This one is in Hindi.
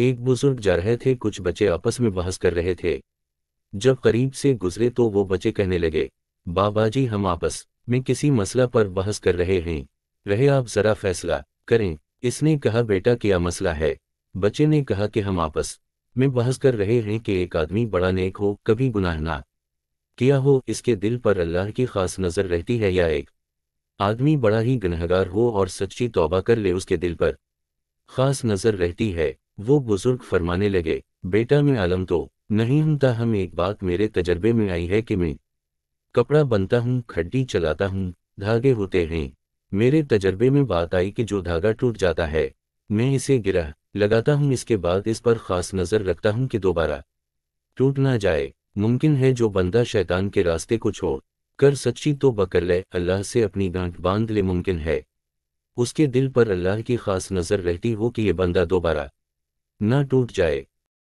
एक बुजुर्ग जा रहे थे कुछ बच्चे आपस में बहस कर रहे थे जब करीब से गुजरे तो वो बच्चे कहने लगे बाबा जी हम आपस में किसी मसला पर बहस कर रहे हैं रहे आप जरा फैसला करें इसने कहा बेटा क्या मसला है बच्चे ने कहा कि हम आपस में बहस कर रहे हैं कि एक आदमी बड़ा नेक हो कभी गुनाह ना किया हो इसके दिल पर अल्लाह की खास नजर रहती है या एक आदमी बड़ा ही गुनहगार हो और सच्ची तोबा कर ले उसके दिल पर खास नजर रहती है वो बुजुर्ग फरमाने लगे बेटा मैं आलम तो नहीं हूं हम एक बात मेरे तजर्बे में आई है कि मैं कपड़ा बनता हूँ खड्डी चलाता हूँ धागे होते हैं मेरे तजर्बे में बात आई कि जो धागा टूट जाता है मैं इसे गिरा लगाता हूँ इसके बाद इस पर खास नज़र रखता हूँ कि दोबारा टूट ना जाए मुमकिन है जो बंदा शैतान के रास्ते को छोड़ कर सच्ची तो बकर ले अल्लाह से अपनी गांठ बांध ले मुमकिन है उसके दिल पर अल्लाह की खास नज़र रहती हो कि ये बंदा दोबारा न टूट जाए